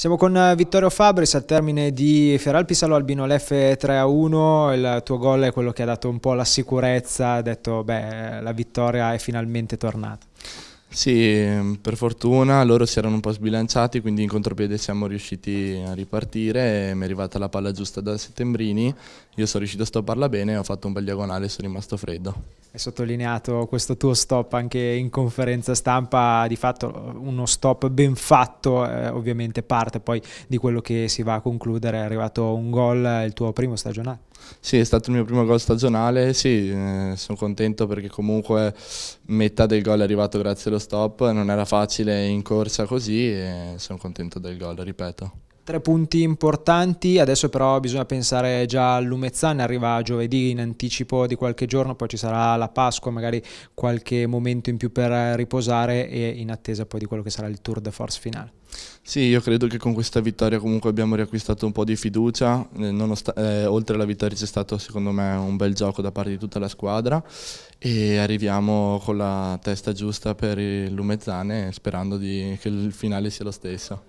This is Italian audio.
Siamo con eh, Vittorio Fabris al termine di Feralpi Salò Albino l'F 3 a 1, il tuo gol è quello che ha dato un po' la sicurezza, ha detto beh la vittoria è finalmente tornata. Sì, ehm, per fortuna loro si erano un po' sbilanciati, quindi in contropiede siamo riusciti a ripartire, mi è arrivata la palla giusta da Settembrini, io sono riuscito a stopparla bene, ho fatto un bel diagonale e sono rimasto freddo. Hai sottolineato questo tuo stop anche in conferenza stampa, di fatto uno stop ben fatto, eh, ovviamente parte poi di quello che si va a concludere, è arrivato un gol, il tuo primo stagionale. Sì, è stato il mio primo gol stagionale, sì, eh, sono contento perché comunque metà del gol è arrivato grazie allo stop, non era facile in corsa così e sono contento del gol, ripeto. Tre punti importanti, adesso però bisogna pensare già a Lumezzane, arriva giovedì in anticipo di qualche giorno, poi ci sarà la Pasqua, magari qualche momento in più per riposare e in attesa poi di quello che sarà il Tour de Force finale. Sì, io credo che con questa vittoria comunque abbiamo riacquistato un po' di fiducia, eh, eh oltre alla vittoria c'è stato secondo me un bel gioco da parte di tutta la squadra e arriviamo con la testa giusta per il Lumezzane sperando di, che il finale sia lo stesso.